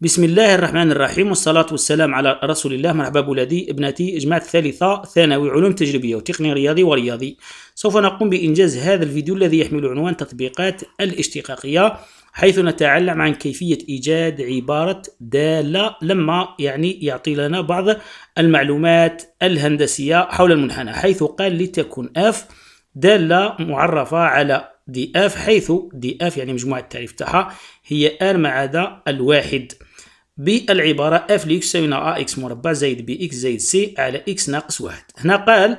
بسم الله الرحمن الرحيم والصلاة والسلام على رسول الله مرحبا بولادي ابنتي إجماع الثالثة ثانوي علوم تجريبية وتقني رياضي ورياضي سوف نقوم بإنجاز هذا الفيديو الذي يحمل عنوان تطبيقات الاشتقاقية حيث نتعلم عن كيفية إيجاد عبارة دالة لما يعني يعطي لنا بعض المعلومات الهندسية حول المنحنى حيث قال لتكن F دالة معرفة على دي اف حيث دي اف يعني مجموعة التعريف تاعها هي ار ما عدا الواحد بالعبارة اف لإكس تساوينا ا اكس مربع زائد بي اكس زائد سي على اكس ناقص واحد هنا قال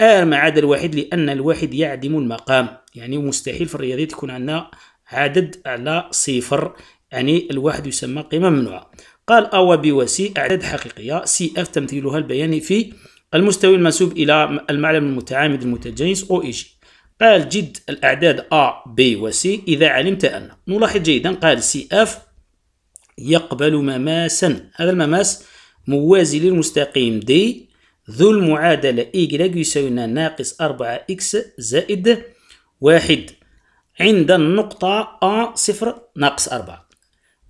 ار ما عدا الواحد لأن الواحد يعدم المقام يعني مستحيل في الرياضيات يكون عندنا عدد على صفر يعني الواحد يسمى قيمة ممنوعة قال أ وبي وسي أعداد حقيقية سي اف تمثيلها البياني في المستوي المنسوب إلى المعلم المتعامد المتجانس أو اي جي قال جد الأعداد A, B و C إذا علمت أن نلاحظ جيدا قال CF يقبل مماسا هذا المماس موازي للمستقيم D ذو المعادلة Y e يساوي ناقص 4X زائد 1 عند النقطة A صفر ناقص 4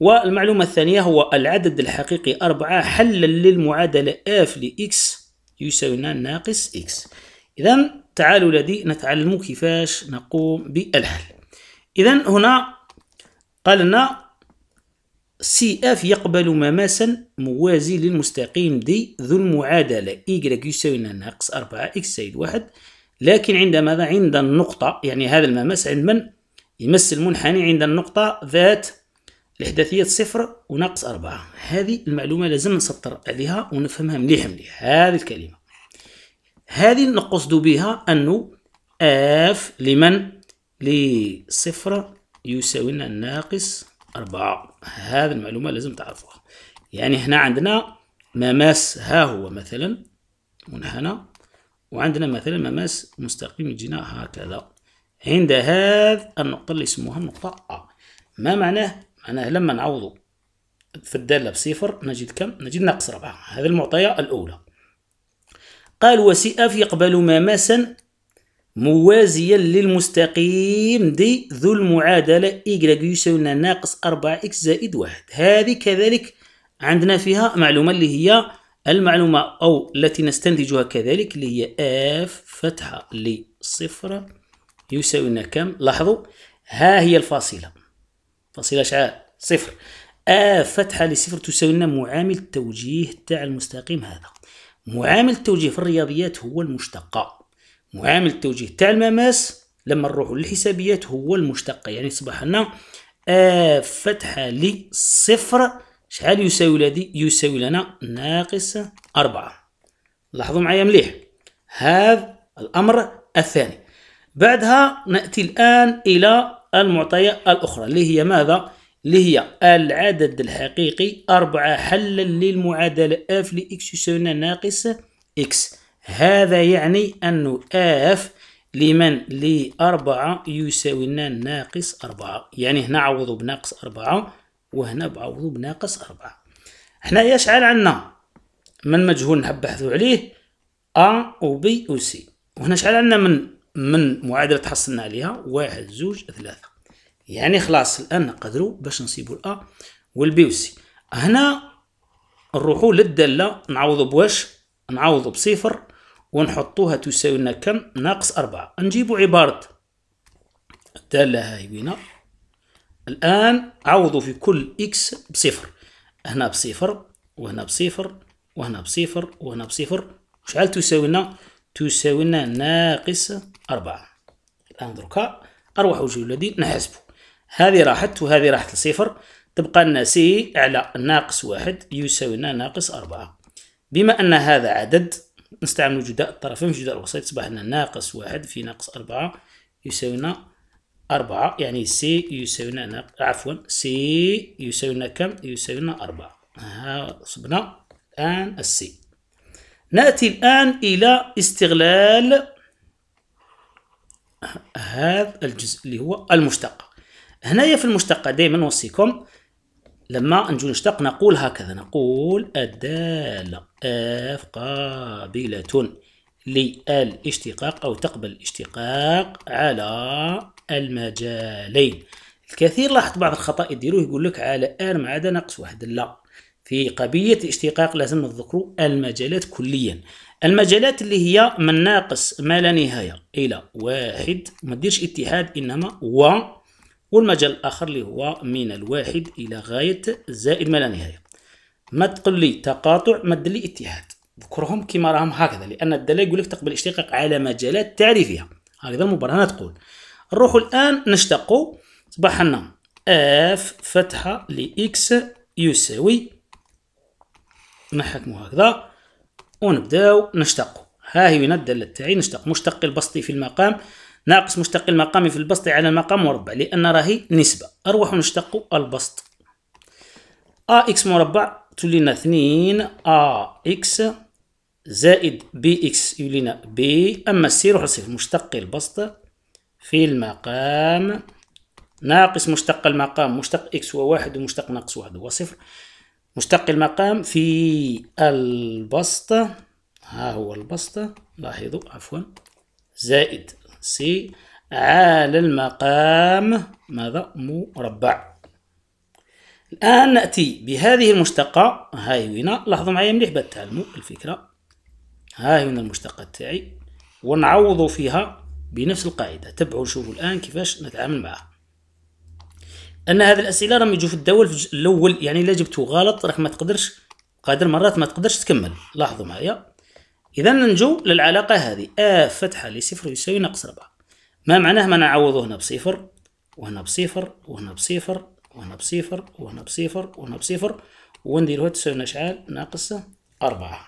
والمعلومة الثانية هو العدد الحقيقي 4 حلا للمعادلة F لX يساوي ناقص X إذا تعالوا لدي نتعلم كيفاش نقوم بالحل إذا هنا قالنا سي اف يقبل مماسا موازي للمستقيم دي ذو المعادلة y يساوي ناقص 4 x زائد 1 لكن عند ماذا؟ عند النقطة يعني هذا المماس عند من؟ يمس المنحني عند النقطة ذات الإحداثية صفر وناقص أربعة هذه المعلومة لازم نسطر عليها ونفهمها مليح مليح هذه الكلمة هذه نقصد بها أنه اف لمن لصفر يساوي لنا ناقص أربعة هذه المعلومة لازم تعرفوها يعني هنا عندنا مماس ها هو مثلا منحنى وعندنا مثلا مماس مستقيم يجينا هكذا عند هذا النقطة اللي يسموها النقطة أ ما معناه؟ معناه لما نعوضه في الدالة بصفر نجد كم؟ نجد ناقص ربعة هذه المعطية الأولى قال وسئف يقبل مماسا موازيا للمستقيم دي ذو المعادلة اي يساوي لنا ناقص 4 إكس زائد واحد هذه كذلك عندنا فيها معلومة اللي هي المعلومة أو التي نستنتجها كذلك اللي هي اف فتحة لصفر يساوي لنا كم لاحظوا ها هي الفاصلة فاصلة شعاع صفر اف فتحة لصفر تساوي لنا معامل التوجيه تاع المستقيم هذا معامل التوجيه في الرياضيات هو المشتقة معامل التوجيه تاع المماس لما نروح للحسابيات هو المشتقة يعني صبح لنا آ آه، فتحة لصفر شحال يساوي ولادي يساوي لنا ناقص أربعة لاحظوا معايا مليح هذا الأمر الثاني بعدها نأتي الآن إلى المعطية الأخرى اللي هي ماذا اللي هي العدد الحقيقي أربعة حلا للمعادلة اف لإكس يساوي ناقص إكس هذا يعني أنه اف لمن لأربعة يساوي ناقص أربعة يعني هنا عوضوا بناقص أربعة وهنا بعوضوا بناقص أربعة حنايا شحال عندنا من مجهول نحب بحثو عليه أ و بي و سي وهنا شحال عندنا من من معادلة تحصلنا عليها واحد زوج ثلاثة يعني خلاص الان نقدروا باش نصيبوا الا والبي وسي هنا نروحوا للداله نعوضوا بواش نعوضوا بصفر ونحطوها تساوي لنا كم ناقص أربعة نجيبوا عبارة الدالة هاي بينا الآن عوضوا في كل إكس بصفر هنا بصفر وهنا بصفر وهنا بصفر وهنا بصفر شحال تساوي لنا تساوي لنا ناقص أربعة الآن دركا أروح جيو ولادي نحسبه هذه راحت وهذه راحت لصفر تبقى لنا سي على ناقص واحد يساوي لنا ناقص أربعة بما أن هذا عدد نستعمل جداء الطرفين في جداء الوسيط تصبح لنا ناقص واحد في ناقص أربعة يساوي لنا أربعة يعني سي يساوي لنا عفوا سي يساوي لنا كم؟ يساوي لنا أربعة ها صبنا الآن السي نأتي الآن إلى استغلال هذا الجزء اللي هو المشتق هنايا في المشتقة دائما نوصيكم لما نجو نشتق نقول هكذا نقول الدالة اف قابلة للاشتقاق أو تقبل الاشتقاق على المجالين الكثير لاحظ بعض الخطأ يديروه يقول لك على ار ما عدا ناقص واحد لا في قابلية الاشتقاق لازم نذكروا المجالات كليا المجالات اللي هي من ناقص ما لا نهاية إلى واحد ما ديرش اتحاد إنما و والمجال الآخر اللي هو من الواحد إلى غاية زائد ما لا نهاية ما تقول لي تقاطع ما تدلي اتحاد ذكرهم كما راهم هكذا لأن الدالة يقول لك تقبل اشتقاق على مجالات تعريفها هكذا المبرهنة تقول نروحوا الآن نشتقوا صباح لنا اف فتحة لإكس يساوي نحكمو هكذا ونبداو نشتقوا ها هي وين الدالة تاعي نشتق مشتق البسطي في المقام ناقص مشتق المقام في البسط على المقام مربع لأن راهي نسبة أروح نشتق البسط أ إكس مربع تولينا 2 أ إكس زائد بي إكس يولينا بي أما السي روح لصفر مشتق البسط في المقام ناقص مشتق المقام مشتق إكس هو واحد ومشتق ناقص واحد هو صفر مشتق المقام في البسط ها هو البسط لاحظوا عفوا زائد سي على المقام ماذا مربع الآن نأتي بهذه المشتقة هاي هنا لاحظوا معايا مليح بات تعلموا الفكرة هاي هنا المشتقة تاعي ونعوض فيها بنفس القاعدة تبعوا شوفوا الآن كيفاش نتعامل معها أن هذه الأسئلة راهم يجوا في الدول الأول يعني إلا جبتو غلط راك ما تقدرش قادر مرات ما تقدرش تكمل لاحظوا معايا إذا ننجو للعلاقة هذه آ فتحة لصفر يساوي ناقص ربعة ما معناه ما نعوضه هنا بصفر وهنا بصفر وهنا بصفر وهنا بصفر وهنا بصفر وهنا بصفر ونديروها تساوي نشعال ناقص أربعة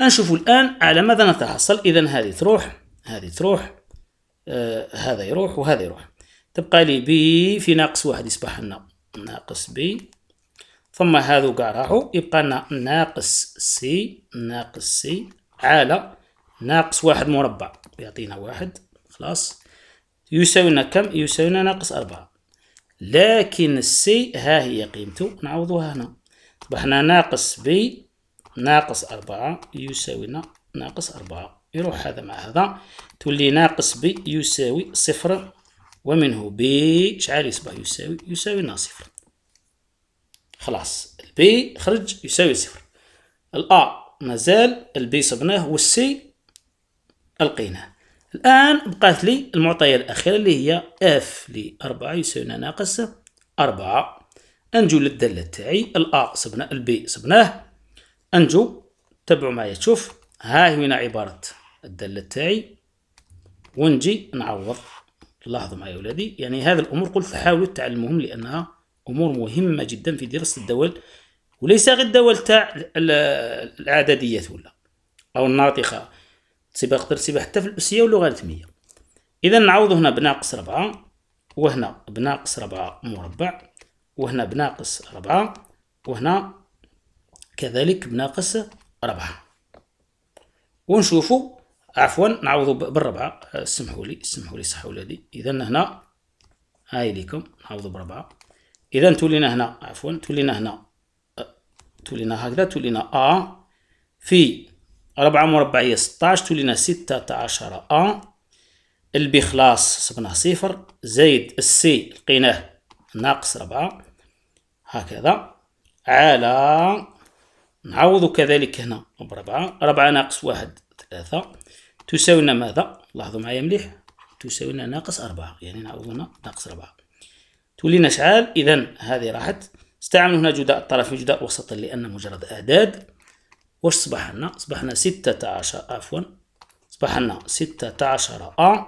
نشوف الآن على ماذا نتحصل إذا هذه تروح هذه تروح آه هذا يروح وهذا يروح تبقى لي بي في ناقص واحد يصبح لنا ناقص بي ثم هذا كاع راحو يبقى لنا ناقص سي ناقص سي على ناقص واحد مربع يعطينا واحد خلاص يساوينا كم يساوينا ناقص أربعة لكن السي ها هي قيمته نعوضوها هنا بحنا ناقص بي ناقص أربعة يساوينا ناقص أربعة يروح هذا مع هذا تولي ناقص بي يساوي صفر ومنه بي شعال يصبح يساوي يساوينا صفر خلاص البي خرج يساوي صفر الأ مازال البي صبناه والسي ألقيناه الآن بقات لي المعطية الأخيرة اللي هي اف لأربعة يساوي ناقص أربعة أنجو للدالة تاعي الأ صبنا البي صبناه أنجو تبعوا معايا تشوف ها هي هنا عبارة الدالة تاعي ونجي نعوض لاحظوا معايا ولادي يعني هذه الأمور قلت حاولوا تعلموهم لأنها امور مهمه جدا في دراسه الدول وليس غير الدول تاع الاعداديات ولا او الناطقه تسيبها تقدر تسيبها حتى في الاسيه واللغه اذا نعوض هنا بناقص ربعة وهنا بناقص ربعة مربع وهنا بناقص ربعة وهنا كذلك بناقص ربعة ونشوفوا عفوا نعوضوا بالربعة اسمحوا لي اسمحوا لي صح ولادي اذا هنا هاي ليكم نعوضوا بربعة اذا تولينا هنا عفوا تولينا هنا تولينا هكذا تولينا ا في ربعة مربعية 16 تولينا 16 ا البي خلاص صبناه صفر زايد السي لقيناه ناقص ربعة هكذا على نعوض كذلك هنا بربعة ربعة ناقص واحد ثلاثة تساوينا ماذا لاحظوا معايا مليح تساوينا ناقص أربعة يعني نعوض هنا ناقص 4 تولينا اشعال اذا هذه راحت استعملوا هنا جداء الطرفين جداء وسط لان مجرد اعداد واش صبح لنا صبح لنا 16 عفوا صبح لنا 16 ا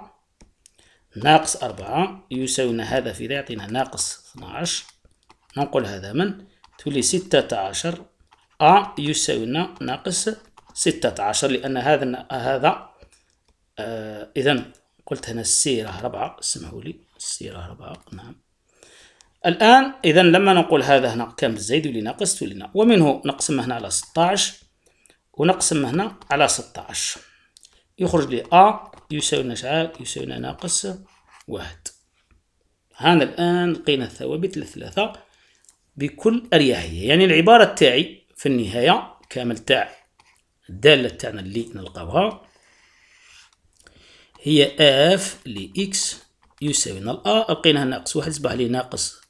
ناقص 4 يساوي لنا هذا في يعطينا ناقص 12 ننقل هذا من تولي 16 ا يساوي لنا ناقص 16 لان هذا هذا آه اذا قلت هنا السيره 4 اسمحوا لي السيره 4 نعم الآن إذا لما نقول هذا هنا كان بالزايد ولينا ناقص ناقص ومنه نقسم هنا على 16 ونقسم هنا على 16 يخرج لي أ يساوي لنا شحال يساوي لنا ناقص واحد هنا الآن لقينا الثوابت الثلاثة بكل أريحية يعني العبارة تاعي في النهاية كامل تاع الدالة تاعنا اللي نلقاوها هي اف لإكس يساوي لنا الأ لقينا ناقص واحد صبح لي ناقص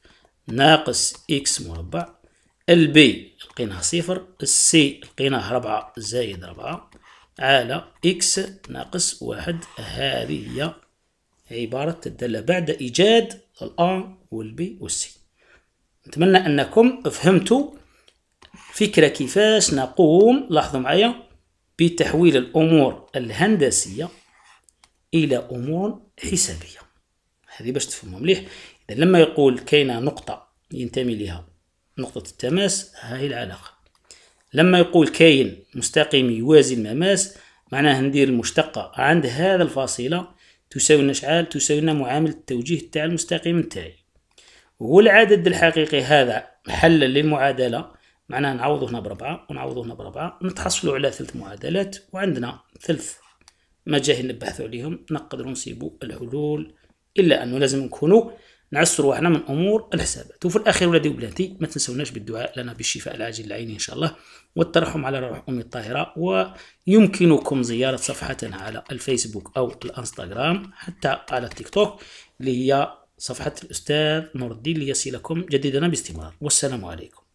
ناقص إكس مربع البي لقيناه صفر السي لقيناه ربعة زائد ربعة على إكس ناقص واحد هذه هي عبارة تدل بعد إيجاد الأ والبي والسي نتمنى أنكم فهمتوا فكرة كيفاش نقوم لاحظوا معايا بتحويل الأمور الهندسية إلى أمور حسابية هذه باش تفهموا مليح لما يقول كاينه نقطه ينتمي لها نقطه التماس ها هي العلاقه لما يقول كاين مستقيم يوازي المماس معناه ندير المشتقة عند هذا الفاصلة تساوي لنا شحال تساوي لنا معامل التوجيه تاع المستقيم تاعي والعدد الحقيقي هذا حل للمعادلة معناه نعوضو هنا بربعة ونعوضو هنا بربعة نتحصلوا على ثلث معادلات وعندنا ثلث مجاهيل نبحثوا عليهم نقدروا نصيبوا الحلول إلا أنه لازم نكونوا نعس رواحنا من امور الحسابات وفي الاخير ولادي وبلاتي ما تنسوناش بالدعاء لنا بالشفاء العاجل للعين ان شاء الله والترحم على روح امي الطاهره ويمكنكم زياره صفحتنا على الفيسبوك او الانستغرام حتى على التيك توك اللي هي صفحه الاستاذ نور الدين ليصلكم جديدنا باستمرار والسلام عليكم